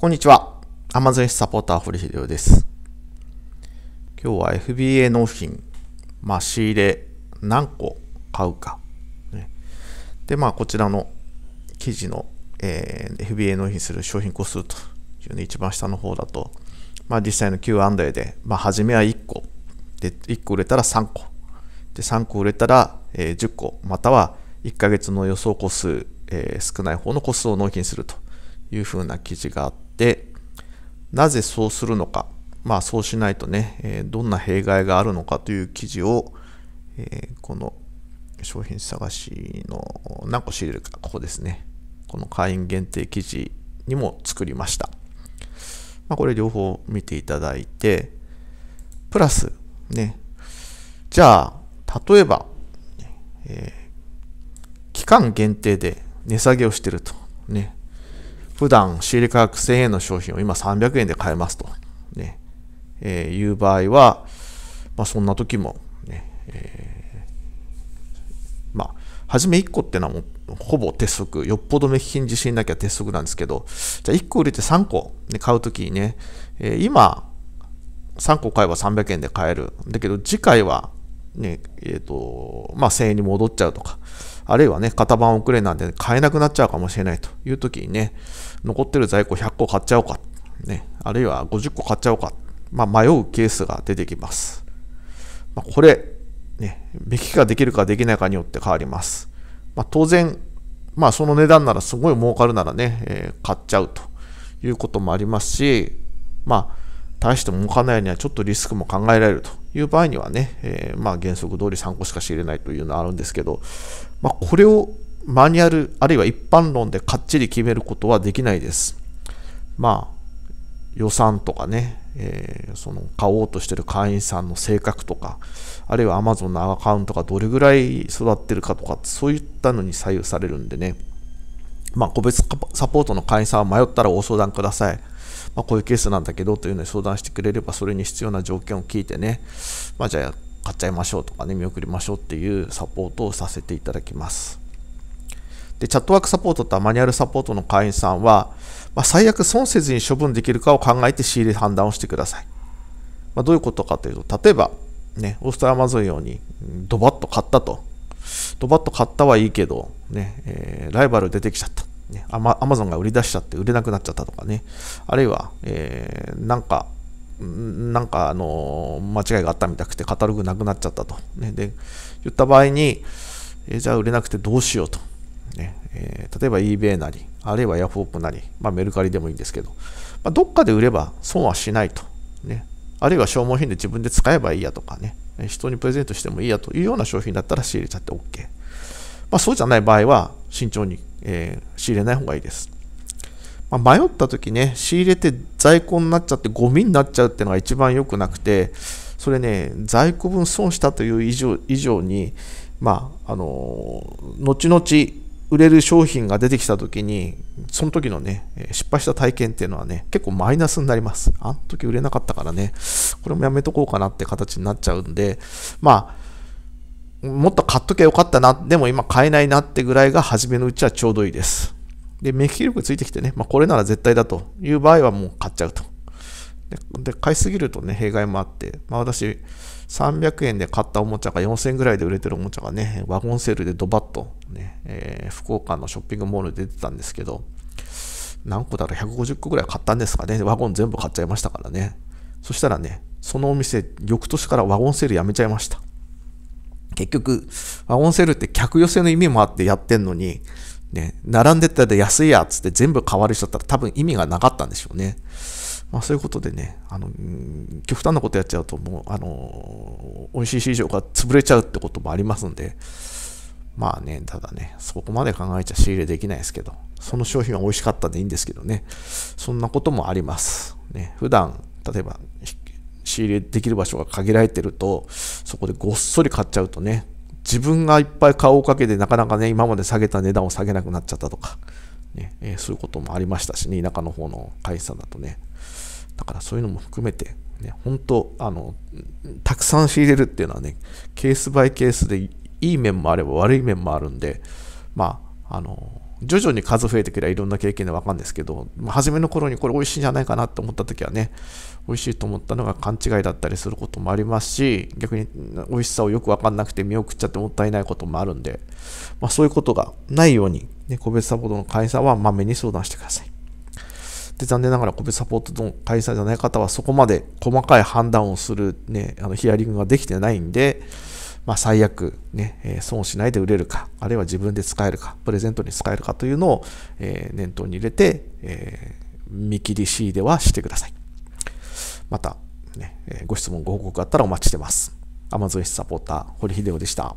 こんにちは。Amazon サポーター、堀秀夫です。今日は FBA 納品、まあ、仕入れ何個買うか。ね、で、まあ、こちらの記事の、えー、FBA 納品する商品個数というね、一番下の方だと、まあ、実際の Q&A で、まあ、初めは1個。で、1個売れたら3個。で、3個売れたら、えー、10個。または、1ヶ月の予想個数、えー、少ない方の個数を納品するというふうな記事があって、、なぜそうするのか、まあそうしないとね、えどんな弊害があるのかという記事を、えこの商品探しの何個仕入れるか、ここですね。この会員限定記事にも作りました。まあ、これ両方見ていただいて、プラス、ね、じゃあ、例えば、えー、期間限定で値下げをしてると。ね、普段仕入れ価格1000円の商品を今300円で買えますと、ねえー、いう場合は、まあ、そんな時もね、えー、まあ、初め1個ってのはもうほぼ鉄則、よっぽど目利きに自信なきゃ鉄則なんですけど、じゃあ1個売れて3個、ね、買う時にね、えー、今3個買えば300円で買える。だけど次回はね、えっ、ー、と、まあ1000円に戻っちゃうとか、あるいはね、型番遅れなんで買えなくなっちゃうかもしれないという時にね、残ってる在庫100個買っちゃおうか、ね、あるいは50個買っちゃおうか、まあ、迷うケースが出てきます。まあ、これ、ね、目利きができるかできないかによって変わります。まあ、当然、まあ、その値段ならすごい儲かるならね、えー、買っちゃうということもありますし、まあ、大して儲かないにはちょっとリスクも考えられるという場合にはね、えー、まあ原則通り3個しか仕入れないというのはあるんですけど、まあ、これをマニュアルあるいは一般論でかっちり決めることはできないです。まあ予算とかね、えー、その買おうとしてる会員さんの性格とか、あるいは Amazon のアカウントがどれぐらい育ってるかとか、そういったのに左右されるんでね、まあ、個別サポートの会員さんは迷ったらご相談ください。まあ、こういうケースなんだけどというのに相談してくれればそれに必要な条件を聞いてね、まあ、じゃあ買っちゃいましょうとかね見送りましょうっていうサポートをさせていただきますでチャットワークサポートとマニュアルサポートの会員さんは、まあ、最悪損せずに処分できるかを考えて仕入れ判断をしてください、まあ、どういうことかというと例えばね、オーストラマゾン用にドバッと買ったとドバッと買ったはいいけど、ねえー、ライバル出てきちゃったね、アマゾンが売り出しちゃって売れなくなっちゃったとかね、あるいは、えー、なんか、なんか、あのー、間違いがあったみたくて、カタログなくなっちゃったと、ね、で言った場合に、えー、じゃあ売れなくてどうしようと、ねえー、例えば eBay なり、あるいはヤフオクなり、まあ、メルカリでもいいんですけど、まあ、どっかで売れば損はしないと、ね、あるいは消耗品で自分で使えばいいやとかね、人にプレゼントしてもいいやというような商品だったら仕入れちゃって OK。まあ、そうじゃない場合は慎重にえー、仕入れない方がいいです。まあ、迷った時ね、仕入れて在庫になっちゃってゴミになっちゃうっていうのが一番良くなくて、それね、在庫分損したという以上以上に、まあ、あのー、後々、売れる商品が出てきた時にその時のね失敗した体験っていうのはね結構マイナスになりますあの時売れなかったからねこれもやめとこうかなって形になっちゃうんでまあもっと買っときゃよかったな、でも今買えないなってぐらいが初めのうちはちょうどいいです。で、目利き力ついてきてね、まあ、これなら絶対だという場合はもう買っちゃうと。で、で買いすぎるとね、弊害もあって、まあ、私、300円で買ったおもちゃが4000円ぐらいで売れてるおもちゃがね、ワゴンセールでドバッとね、えー、福岡のショッピングモールで出てたんですけど、何個だろう、150個ぐらい買ったんですかね、ワゴン全部買っちゃいましたからね。そしたらね、そのお店、翌年からワゴンセールやめちゃいました。結局、オンセールって客寄せの意味もあってやってんのに、ね、並んでたら安いやつって全部買われちゃったら多分意味がなかったんでしょうね。まあ、そういうことでね、あの極端なことやっちゃうと、もう、あの美味しい市場が潰れちゃうってこともありますんで、まあね、ただね、そこまで考えちゃ仕入れできないですけど、その商品は美味しかったんでいいんですけどね、そんなこともあります。ね、普段例えば、仕入れできる場所が限られてると、そこでごっそり買っちゃうとね、自分がいっぱい顔をかけて、なかなかね、今まで下げた値段を下げなくなっちゃったとか、ねえー、そういうこともありましたしね、田舎の方の会社だとね。だからそういうのも含めて、ね、本当あの、たくさん仕入れるっていうのはね、ケースバイケースでいい面もあれば悪い面もあるんで、まあ、あの、徐々に数増えてくりゃいろんな経験でわかるんですけど、まあ、初めの頃にこれ美味しいんじゃないかなと思った時はね美味しいと思ったのが勘違いだったりすることもありますし逆に美味しさをよく分かんなくて見送っちゃってもったいないこともあるんで、まあ、そういうことがないように、ね、個別サポートの会社はまめに相談してくださいで残念ながら個別サポートの会社じゃない方はそこまで細かい判断をする、ね、あのヒアリングができてないんで、まあ、最悪ね、え損しないで売れるか、あるいは自分で使えるか、プレゼントに使えるかというのを、えー、念頭に入れて、えー、見切り C ではしてください。また、ね、ご質問、ご報告あったらお待ちしてます。Amazon サポーター、堀秀夫でした。